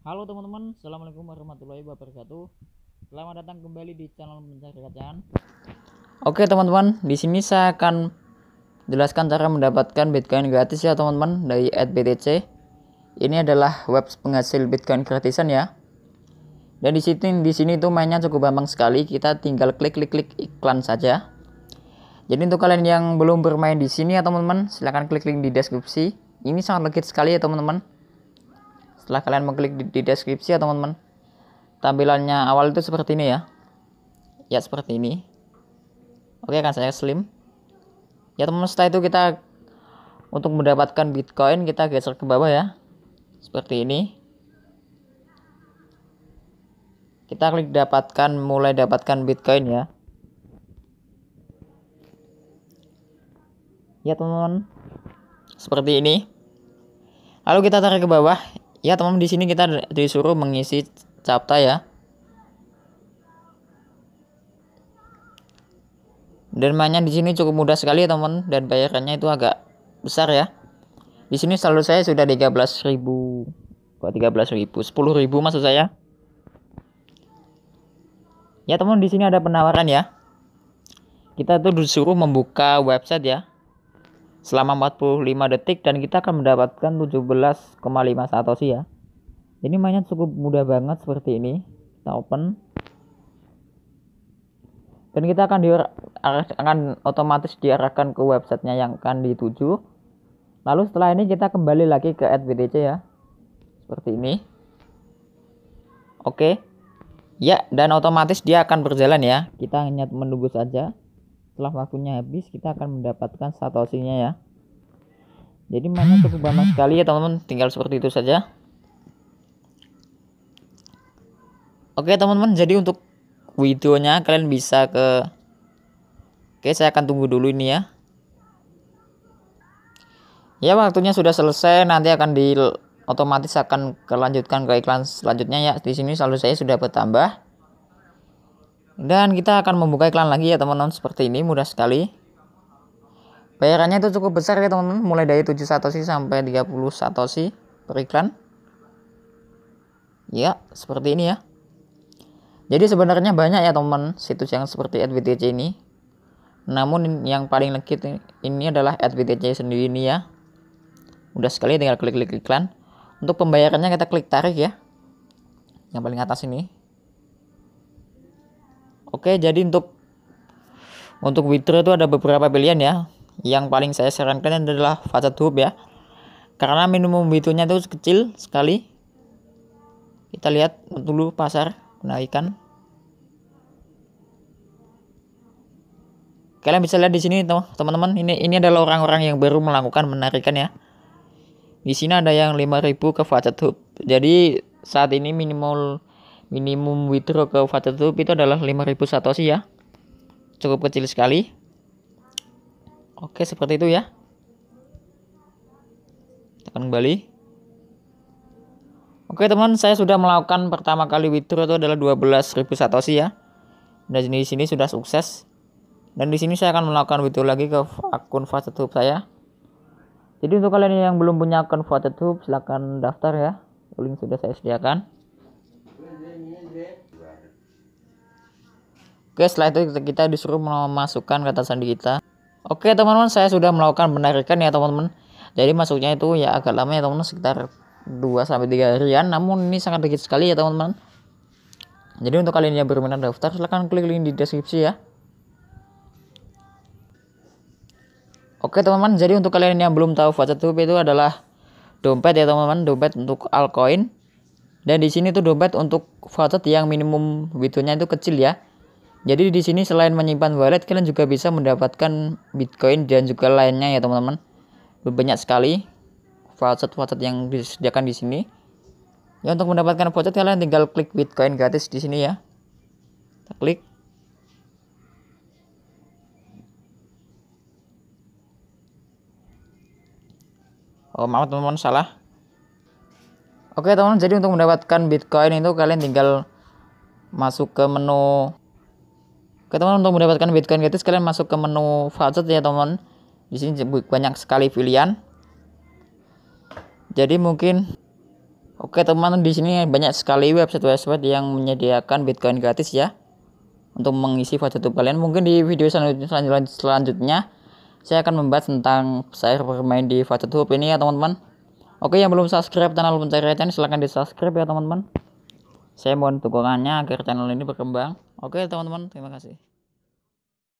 Halo teman-teman, Assalamualaikum warahmatullahi wabarakatuh Selamat datang kembali di channel Mencari Kerjaan. Oke teman-teman, di sini saya akan jelaskan cara mendapatkan Bitcoin gratis ya teman-teman dari @btc. Ini adalah web penghasil Bitcoin gratisan ya. Dan di sini di sini itu mainnya cukup gampang sekali, kita tinggal klik-klik-klik iklan saja. Jadi untuk kalian yang belum bermain di sini ya teman-teman, silahkan klik link di deskripsi. Ini sangat legit sekali ya teman-teman setelah kalian mengklik di, di deskripsi ya teman-teman tampilannya awal itu seperti ini ya ya seperti ini oke kan saya slim ya teman-teman setelah itu kita untuk mendapatkan bitcoin kita geser ke bawah ya seperti ini kita klik dapatkan mulai dapatkan bitcoin ya ya teman-teman seperti ini lalu kita tarik ke bawah ya teman di sini kita disuruh mengisi capta ya dan mainnya di sini cukup mudah sekali ya teman dan bayarannya itu agak besar ya di sini saldo saya sudah 13.000 kok 13.000 ribu maksud saya ya teman di sini ada penawaran ya kita tuh disuruh membuka website ya selama 45 detik dan kita akan mendapatkan 17,5 satoshi ya ini mainnya cukup mudah banget seperti ini kita open dan kita akan diarahkan akan otomatis diarahkan ke websitenya yang akan dituju lalu setelah ini kita kembali lagi ke adbdc ya seperti ini oke ya dan otomatis dia akan berjalan ya kita hanya menunggu saja setelah waktunya habis kita akan mendapatkan satoshinya ya jadi mana cukup banyak sekali ya teman-teman tinggal seperti itu saja oke teman-teman jadi untuk videonya kalian bisa ke oke saya akan tunggu dulu ini ya ya waktunya sudah selesai nanti akan di otomatis akan kelanjutkan ke iklan selanjutnya ya di sini saldo saya sudah bertambah dan kita akan membuka iklan lagi ya teman-teman seperti ini mudah sekali. Bayarannya itu cukup besar ya teman-teman, mulai dari 7 satoshi sampai 30 satoshi per iklan. Ya, seperti ini ya. Jadi sebenarnya banyak ya teman teman situs yang seperti advtc ini. Namun yang paling legit ini adalah advtc sendiri ini ya. Mudah sekali tinggal klik-klik iklan. Untuk pembayarannya kita klik tarik ya. Yang paling atas ini. Oke, jadi untuk untuk Witcher itu ada beberapa pilihan ya. Yang paling saya sarankan adalah facet hub ya. Karena minimum nya itu kecil sekali. Kita lihat dulu pasar kenaikan. Kalian bisa lihat di sini teman-teman, ini ini adalah orang-orang yang baru melakukan menarikan ya. Di sini ada yang 5000 ke facet hub. Jadi saat ini minimal minimum withdraw ke Father Group itu adalah 5000 satoshi ya cukup kecil sekali oke seperti itu ya tekan kembali oke teman saya sudah melakukan pertama kali withdraw itu adalah 12.000 satoshi ya dan di sini sudah sukses dan di sini saya akan melakukan withdraw lagi ke akun Father Group saya jadi untuk kalian yang belum punya akun Father Group silahkan daftar ya link sudah saya sediakan Oke, setelah itu kita disuruh memasukkan kata sandi kita. Oke, teman-teman, saya sudah melakukan penarikan ya, teman-teman. Jadi masuknya itu ya agak lama ya, teman-teman, sekitar 2 sampai 3 harian, namun ini sangat dikit sekali ya, teman-teman. Jadi untuk kalian yang berminat daftar, silahkan klik link di deskripsi ya. Oke, teman-teman, jadi untuk kalian yang belum tahu Facetup itu adalah dompet ya, teman-teman, dompet untuk altcoin. Dan di sini tuh dompet untuk voucher yang minimum withholdnya itu kecil ya jadi di sini selain menyimpan wallet, kalian juga bisa mendapatkan Bitcoin dan juga lainnya ya teman-teman. Banyak sekali voucher-voucher yang disediakan di sini. Ya untuk mendapatkan voucher kalian tinggal klik Bitcoin gratis di sini ya. Kita klik. Oh maaf teman-teman salah. Oke teman-teman jadi untuk mendapatkan Bitcoin itu kalian tinggal masuk ke menu Oke teman untuk mendapatkan Bitcoin gratis kalian masuk ke menu facet ya teman. Di sini banyak sekali pilihan. Jadi mungkin oke teman di sini banyak sekali website-website yang menyediakan Bitcoin gratis ya. Untuk mengisi facet kalian mungkin di video selanjutnya, selanjutnya, saya akan membahas tentang saya bermain di facet hub ini ya teman-teman. Oke yang belum subscribe channel pencarian silahkan di subscribe ya teman-teman. Saya mohon dukungannya agar channel ini berkembang. Oke teman-teman, terima kasih.